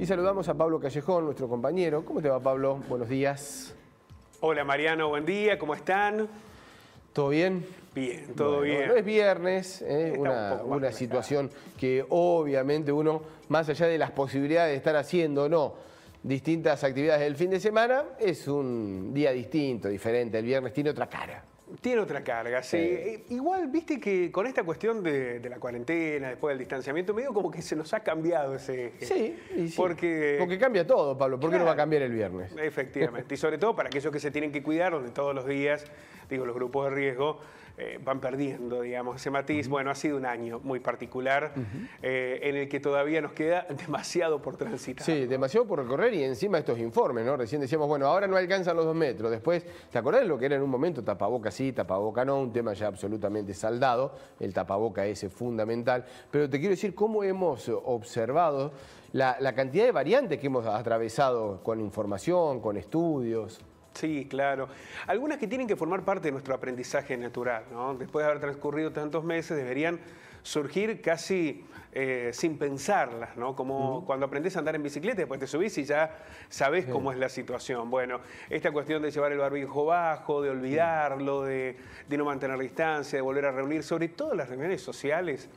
Y saludamos a Pablo Callejón, nuestro compañero. ¿Cómo te va, Pablo? Buenos días. Hola, Mariano. Buen día. ¿Cómo están? ¿Todo bien? Bien, todo bien. No es viernes, ¿eh? una, una situación que obviamente uno, más allá de las posibilidades de estar haciendo o no distintas actividades del fin de semana, es un día distinto, diferente. El viernes tiene otra cara. Tiene otra carga, sí. Eh, igual, viste que con esta cuestión de, la cuarentena, después del distanciamiento, medio como que se nos ha cambiado ese Sí, Porque... porque cambia todo, Pablo. ¿Por qué no va a cambiar el viernes? Efectivamente. y sobre todo para aquellos que se tienen que cuidar, donde todos los días, digo, los grupos de riesgo, eh, van perdiendo, digamos, ese matiz. Bueno, ha sido un año muy particular eh, en el que todavía nos queda demasiado por transitar. Sí, demasiado por recorrer y encima estos informes, ¿no? Recién decíamos, bueno, ahora no alcanzan los dos metros. Después, ¿te acordás de lo que era en un momento? Tapaboca sí, tapaboca no, un tema ya absolutamente saldado. El tapaboca ese es fundamental. Pero te quiero decir cómo hemos observado la cantidad de variantes que hemos atravesado con información, con estudios. Sí, claro. Algunas que tienen que formar parte de nuestro aprendizaje natural, ¿no? Después de haber transcurrido tantos meses, deberían surgir casi eh, sin pensarlas, ¿no? Como cuando aprendes a andar en bicicleta, después te subís y ya sabes cómo es la situación. Bueno, esta cuestión de llevar el barbijo bajo, de olvidarlo, de, no mantener distancia, de volver a reunir, sobre todo las reuniones sociales,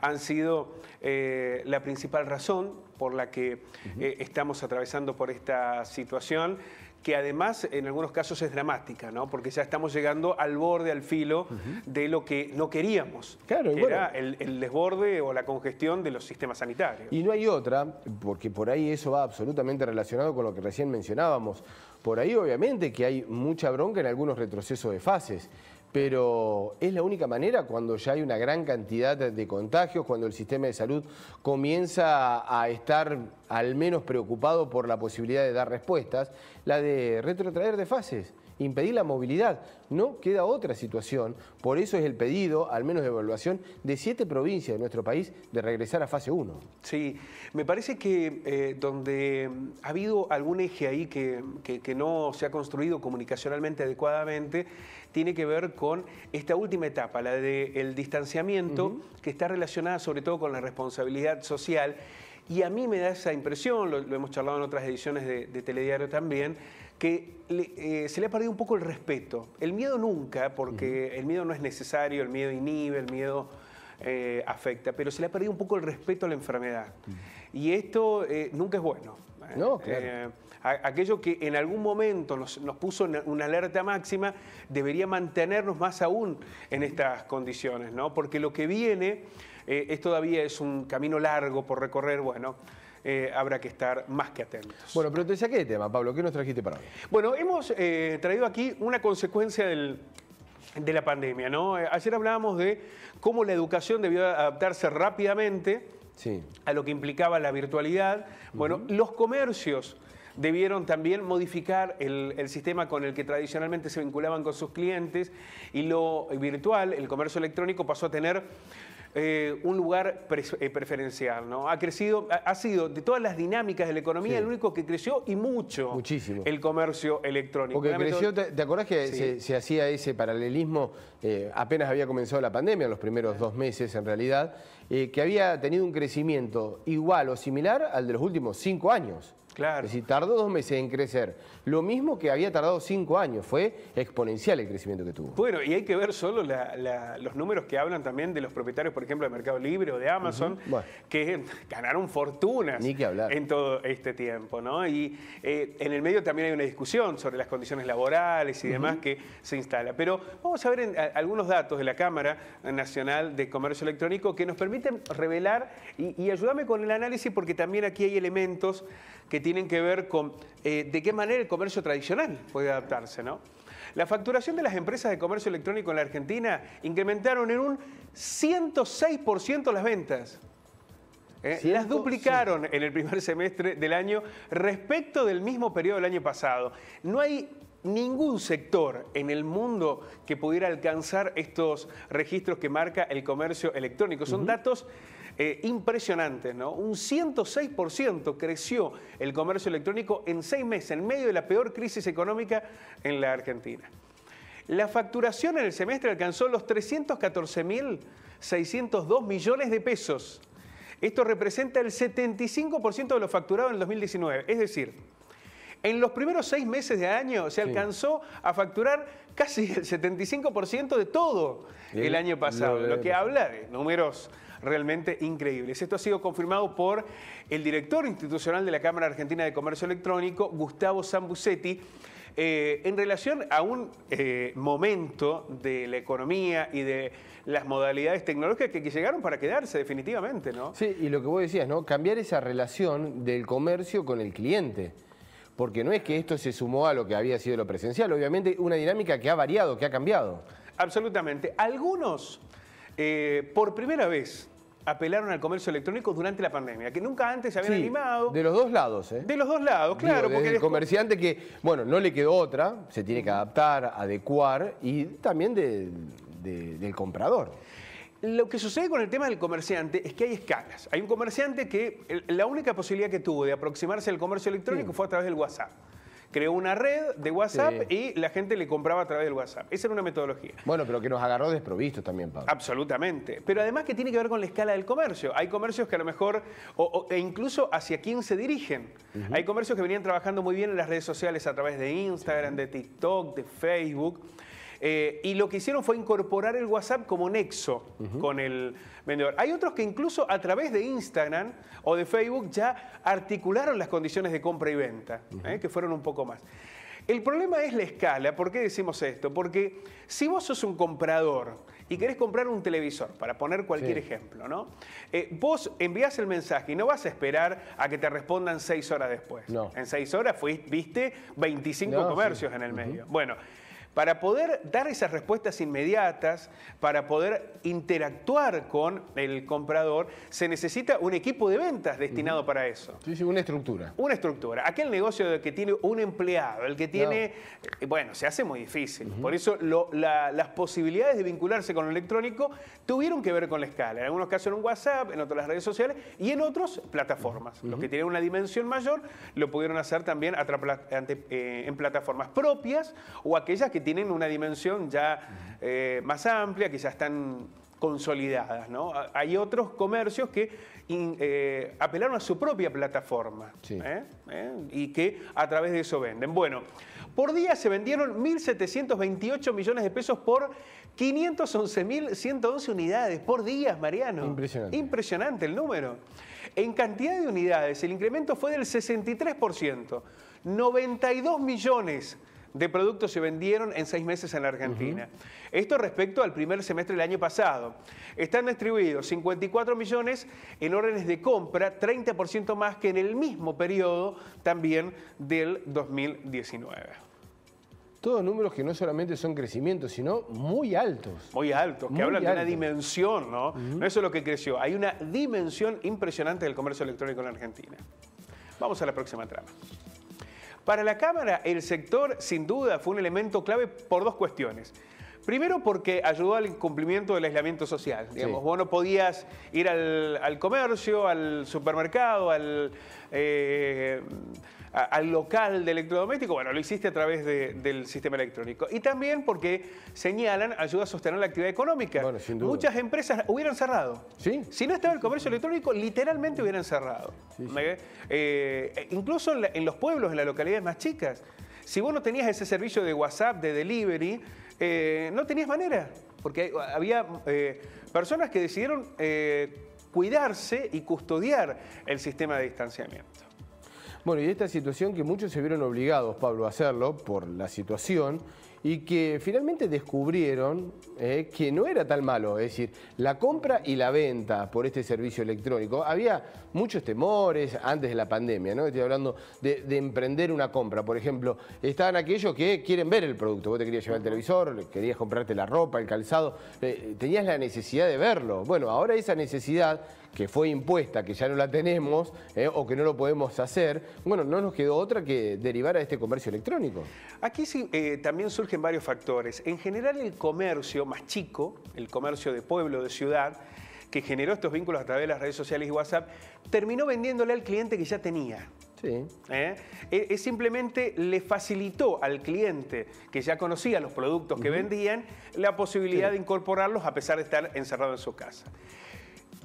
han sido eh, la principal razón por la que eh, estamos atravesando por esta situación que además en algunos casos es dramática, ¿no? Porque ya estamos llegando al borde, al filo de lo que no queríamos, claro, que era el, el, desborde o la congestión de los sistemas sanitarios. Y no hay otra, porque por ahí eso va absolutamente relacionado con lo que recién mencionábamos. Por ahí obviamente que hay mucha bronca en algunos retrocesos de fases, pero es la única manera cuando ya hay una gran cantidad de contagios, cuando el sistema de salud comienza a estar al menos preocupado por la posibilidad de dar respuestas, la de retrotraer de fases impedir la movilidad. No queda otra situación. Por eso es el pedido, al menos de evaluación, de siete provincias de nuestro país de regresar a fase 1. Sí, me parece que eh, donde mm, ha habido algún eje ahí que, no se ha construido comunicacionalmente adecuadamente, tiene que ver con esta última etapa, la del distanciamiento, que está relacionada sobre todo con la responsabilidad social y a mí me da esa impresión, lo, hemos charlado en otras ediciones de, Telediario también, que eh, se le ha perdido un poco el respeto. El miedo nunca, porque el miedo no es necesario, el miedo inhibe, el miedo eh, afecta, pero se le ha perdido un poco el respeto a la enfermedad. Y esto eh, nunca es bueno. No, claro. aquello que en algún momento nos, puso una, alerta máxima debería mantenernos más aún en estas condiciones, ¿no? Porque lo que viene eh, todavía es un camino largo por recorrer, bueno, eh, habrá que estar más que atentos. Bueno, pero te saqué de tema, Pablo, ¿qué nos trajiste para hoy? Bueno, hemos eh, traído aquí una consecuencia de la pandemia, ¿no? Ayer hablábamos de cómo la educación debió adaptarse rápidamente a lo que implicaba la virtualidad. Bueno, los comercios debieron también modificar el, sistema con el que tradicionalmente se vinculaban con sus clientes y lo virtual, el comercio electrónico, pasó a tener eh, un lugar eh, preferencial, ¿no? Ha crecido, ha sido de todas las dinámicas de la economía el único que creció y mucho. Muchísimo. El comercio electrónico. Porque creció, ¿te, acordás que se, hacía ese paralelismo? Eh, apenas había comenzado la pandemia, en los primeros dos meses en realidad, que había tenido un crecimiento igual o similar al de los últimos cinco años. Claro. Si tardó dos meses en crecer. Lo mismo que había tardado cinco años. Fue exponencial el crecimiento que tuvo. Bueno, y hay que ver solo los números que hablan también de los propietarios, por ejemplo, de Mercado Libre o de Amazon, que ganaron fortunas Ni que hablar. en todo este tiempo. ¿no? Y eh, en el medio también hay una discusión sobre las condiciones laborales y demás que se instala. Pero vamos a ver algunos datos de la Cámara Nacional de Comercio Electrónico que nos permiten revelar y, y con el análisis porque también aquí hay elementos que tienen que ver con eh, de qué manera el comercio tradicional puede adaptarse, ¿no? La facturación de las empresas de comercio electrónico en la Argentina incrementaron en un 106% las ventas. ¿eh? las duplicaron en el primer semestre del año respecto del mismo periodo del año pasado. No hay ningún sector en el mundo que pudiera alcanzar estos registros que marca el comercio electrónico. Son datos eh, impresionantes, ¿no? Un 106% creció el comercio electrónico en seis meses, en medio de la peor crisis económica en la Argentina. La facturación en el semestre alcanzó los 314.602 millones de pesos. Esto representa el 75% de lo facturado en el 2019. Es decir, en los primeros seis meses de año se alcanzó a facturar casi el 75% de todo el año pasado, lo, que habla de números realmente increíbles. Esto ha sido confirmado por el director institucional de la Cámara Argentina de Comercio Electrónico, Gustavo Zambucetti, eh, en relación a un eh, momento de la economía y de las modalidades tecnológicas que, que, llegaron para quedarse definitivamente, ¿no? Sí, y lo que vos decías, ¿no? Cambiar esa relación del comercio con el cliente porque no es que esto se sumó a lo que había sido lo presencial, obviamente una dinámica que ha variado, que ha cambiado. Absolutamente. Algunos, eh, por primera vez, apelaron al comercio electrónico durante la pandemia, que nunca antes se habían animado. De los dos lados, ¿eh? De los dos lados, claro. porque el comerciante que, bueno, no le quedó otra, se tiene que adaptar, adecuar, y también del comprador. Lo que sucede con el tema del comerciante es que hay escalas. Hay un comerciante que la única posibilidad que tuvo de aproximarse al comercio electrónico fue a través del WhatsApp creó una red de WhatsApp y la gente le compraba a través del WhatsApp. Esa era una metodología. Bueno, pero que nos agarró desprovistos también, Pablo. Absolutamente. Pero además que tiene que ver con la escala del comercio. Hay comercios que a lo mejor, o, e incluso hacia quién se dirigen. Hay comercios que venían trabajando muy bien en las redes sociales a través de Instagram, de TikTok, de Facebook. Eh, y lo que hicieron fue incorporar el WhatsApp como nexo con el vendedor. Hay otros que incluso a través de Instagram o de Facebook ya articularon las condiciones de compra y venta, ¿eh? que fueron un poco más. El problema es la escala. ¿Por qué decimos esto? Porque si vos sos un comprador y querés comprar un televisor, para poner cualquier ejemplo, ¿no? Eh, vos envías el mensaje y no vas a esperar a que te respondan seis horas después. En seis horas viste 25 comercios en el medio. Bueno, para poder dar esas respuestas inmediatas, para poder interactuar con el comprador, se necesita un equipo de ventas destinado para eso. Sí, una estructura. Una estructura. Aquel negocio que tiene un empleado, el que tiene, eh, bueno, se hace muy difícil. Por eso las posibilidades de vincularse con lo electrónico tuvieron que ver con la escala. En algunos casos en un WhatsApp, en otros las redes sociales y en otros plataformas. Los que tienen una dimensión mayor lo pudieron hacer también eh, en plataformas propias o aquellas que tienen una dimensión ya eh, más amplia, que ya están consolidadas. ¿no? Ah, hay otros comercios que eh, apelaron a su propia plataforma ¿eh? y que a través de eso venden. Bueno, por día se vendieron 1.728 millones de pesos por 511.111 unidades por días, Mariano. Impresionante. Impresionante el número. En cantidad de unidades, el incremento fue del 63%. 92 millones de productos se vendieron en seis meses en la Argentina. Esto respecto al primer semestre del año pasado. Están distribuidos 54 millones en órdenes de compra, 30% más que en el mismo periodo también del 2019 todos números que no solamente son crecimientos, sino muy altos. Muy altos, que hablan de una dimensión, ¿no? No eso es lo que creció, hay una dimensión impresionante del comercio electrónico en la Argentina. Vamos a la próxima trama. Para la Cámara, el sector sin duda fue un elemento clave por dos cuestiones. Primero porque ayudó al cumplimiento del aislamiento social. Digamos, Vos no podías ir al, comercio, al supermercado, al... Eh, al local de electrodoméstico, bueno, lo hiciste a través del sistema electrónico. Y también porque señalan ayuda a sostener la actividad económica. Bueno, sin duda. Muchas empresas hubieran cerrado. Sí. Si no estaba el comercio electrónico, literalmente hubieran cerrado. ¿Eh? Eh, incluso en, los pueblos, en las localidades más chicas. Si vos no tenías ese servicio de WhatsApp, de delivery, eh, no tenías manera, porque había personas que decidieron cuidarse y custodiar el sistema de distanciamiento. Bueno, y esta situación que muchos se vieron obligados, Pablo, a hacerlo por la situación y que finalmente descubrieron eh, que no era tan malo, es decir, la compra y la venta por este servicio electrónico. Había muchos temores antes de la pandemia, ¿no? Estoy hablando de, emprender una compra, por ejemplo, estaban aquellos que quieren ver el producto, vos te querías llevar el televisor, querías comprarte la ropa, el calzado, eh, tenías la necesidad de verlo. Bueno, ahora esa necesidad que fue impuesta, que ya no la tenemos eh, o que no lo podemos hacer, bueno, no nos quedó otra que derivar a este comercio electrónico. Aquí sí, eh, también surgen varios factores. En general el comercio más chico, el comercio de pueblo, de ciudad, que generó estos vínculos a través de las redes sociales y WhatsApp, terminó vendiéndole al cliente que ya tenía. Sí. ¿Eh? E, es simplemente le facilitó al cliente que ya conocía los productos que vendían la posibilidad de incorporarlos a pesar de estar encerrado en su casa.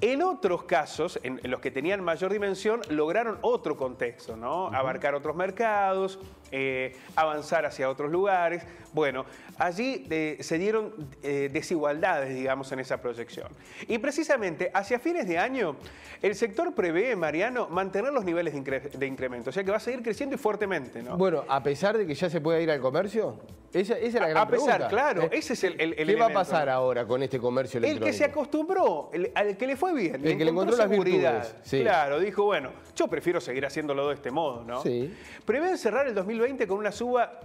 En otros casos, en, los que tenían mayor dimensión, lograron otro contexto, ¿no? Abarcar otros mercados, eh, avanzar hacia otros lugares. Bueno, allí eh, se dieron eh, desigualdades, digamos, en esa proyección. Y precisamente hacia fines de año, el sector prevé, Mariano, mantener los niveles de, incremento, o sea que va a seguir creciendo y fuertemente, ¿no? Bueno, a pesar de que ya se pueda ir al comercio, esa, es la gran a pesar, claro, ese es el, ¿Qué va a pasar ahora con este comercio electrónico? El que se acostumbró, el, al que le fue ...muy bien. El que seguridad. Claro, dijo, bueno, yo prefiero seguir haciéndolo de este modo, ¿no? Sí. Prevé cerrar el 2020 con una suba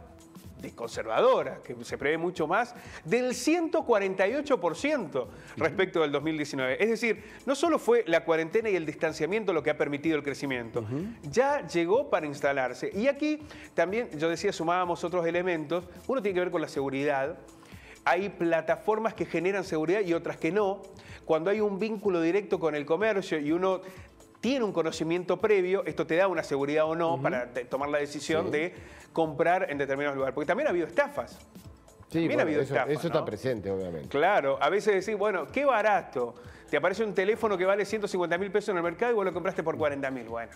conservadora, que se prevé mucho más, del 148% respecto del 2019. Es decir, no solo fue la cuarentena y el distanciamiento lo que ha permitido el crecimiento, ya llegó para instalarse. Y aquí también, yo decía, sumábamos otros elementos. Uno tiene que ver con la seguridad. Hay plataformas que generan seguridad y otras que no cuando hay un vínculo directo con el comercio y uno tiene un conocimiento previo, esto te da una seguridad o no para tomar la decisión de comprar en determinados lugares. Porque también ha habido estafas. Sí, ha habido eso, estafas. Eso está presente, obviamente. Claro, a veces decís, bueno, qué barato. Te aparece un teléfono que vale 150 mil pesos en el mercado y vos lo compraste por 40 mil. Bueno.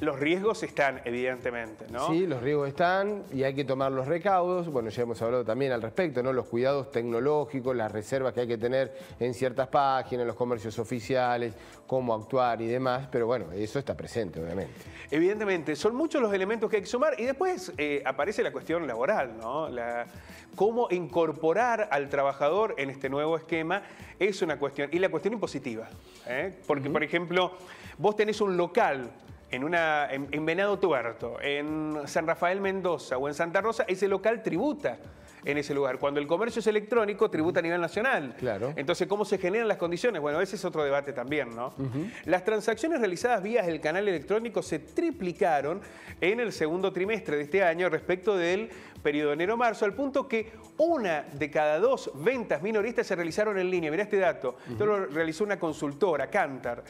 Los riesgos están, evidentemente, ¿no? Sí, los riesgos están y hay que tomar los recaudos. Bueno, ya hemos hablado también al respecto, ¿no? Los cuidados tecnológicos, las reservas que hay que tener en ciertas páginas, los comercios oficiales, cómo actuar y demás. Pero bueno, eso está presente, obviamente. Evidentemente, son muchos los elementos que hay que sumar. Y después eh, aparece la cuestión laboral, ¿no? La, cómo incorporar al trabajador en este nuevo esquema es una cuestión. Y la cuestión impositiva. ¿eh? Porque, por ejemplo, vos tenés un local en, una, en, Venado Tuerto, en San Rafael Mendoza o en Santa Rosa, ese local tributa en ese lugar. Cuando el comercio es electrónico, tributa a nivel nacional. Claro. Entonces, ¿cómo se generan las condiciones? Bueno, ese es otro debate también, ¿no? Las transacciones realizadas vía el canal electrónico se triplicaron en el segundo trimestre de este año respecto del periodo de enero-marzo, al punto que una de cada dos ventas minoristas se realizaron en línea. Mirá este dato. Esto lo realizó una consultora, Cantar.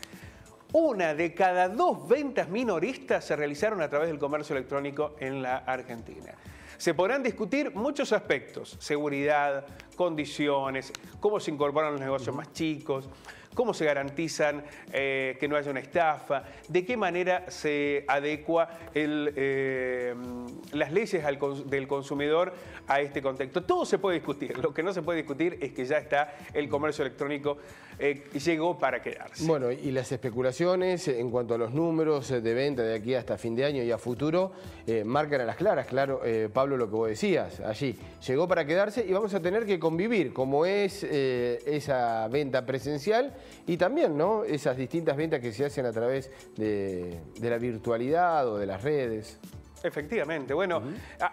Una de cada dos ventas minoristas se realizaron a través del comercio electrónico en la Argentina. Se podrán discutir muchos aspectos, seguridad, condiciones, cómo se incorporan los negocios más chicos, cómo se garantizan eh, que no haya una estafa, de qué manera se adecua eh, las leyes del consumidor a este contexto. Todo se puede discutir, lo que no se puede discutir es que ya está el comercio electrónico, eh, llegó para quedarse. Bueno, y las especulaciones en cuanto a los números eh, de venta de aquí hasta fin de año y a futuro, marcan a las claras, claro, Pablo, lo que vos decías allí. Llegó para quedarse y vamos a tener que convivir, como es esa venta presencial, y también ¿no? esas distintas ventas que se hacen a través de, la virtualidad o de las redes. Efectivamente, bueno,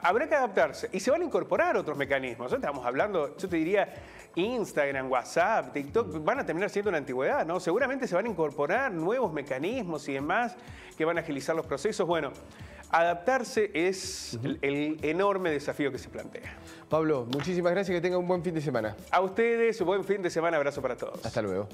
habrá que adaptarse y se van a incorporar otros mecanismos. estamos hablando, yo te diría, Instagram, WhatsApp, TikTok, van a terminar siendo una antigüedad, ¿no? Seguramente se van a incorporar nuevos mecanismos y demás que van a agilizar los procesos. Bueno, adaptarse es el, el, enorme desafío que se plantea. Pablo, muchísimas gracias, que tenga un buen fin de semana. A ustedes, un buen fin de semana, abrazo para todos. Hasta luego.